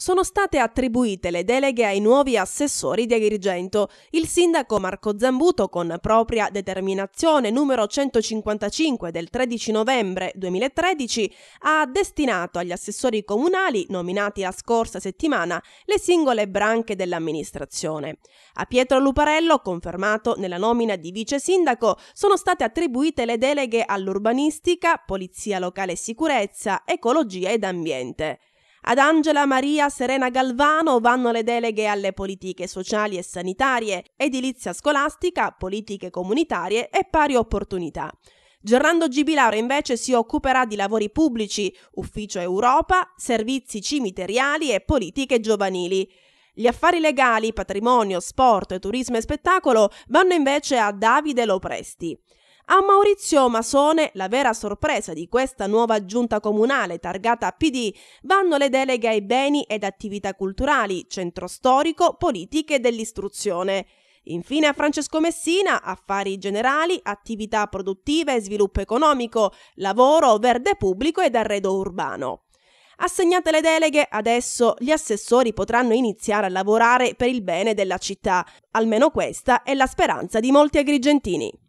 sono state attribuite le deleghe ai nuovi assessori di Agrigento. Il sindaco Marco Zambuto, con propria determinazione numero 155 del 13 novembre 2013, ha destinato agli assessori comunali, nominati la scorsa settimana, le singole branche dell'amministrazione. A Pietro Luparello, confermato nella nomina di vice sindaco, sono state attribuite le deleghe all'urbanistica, polizia locale e sicurezza, ecologia ed ambiente. Ad Angela Maria Serena Galvano vanno le deleghe alle politiche sociali e sanitarie, edilizia scolastica, politiche comunitarie e pari opportunità. Gerrando Gibilaro invece si occuperà di lavori pubblici, ufficio Europa, servizi cimiteriali e politiche giovanili. Gli affari legali, patrimonio, sport, turismo e spettacolo vanno invece a Davide Lopresti. A Maurizio Masone la vera sorpresa di questa nuova giunta comunale targata PD vanno le deleghe ai beni ed attività culturali, centro storico, politiche dell'istruzione. Infine a Francesco Messina, affari generali, attività produttive e sviluppo economico, lavoro, verde pubblico ed arredo urbano. Assegnate le deleghe, adesso gli assessori potranno iniziare a lavorare per il bene della città. Almeno questa è la speranza di molti agrigentini.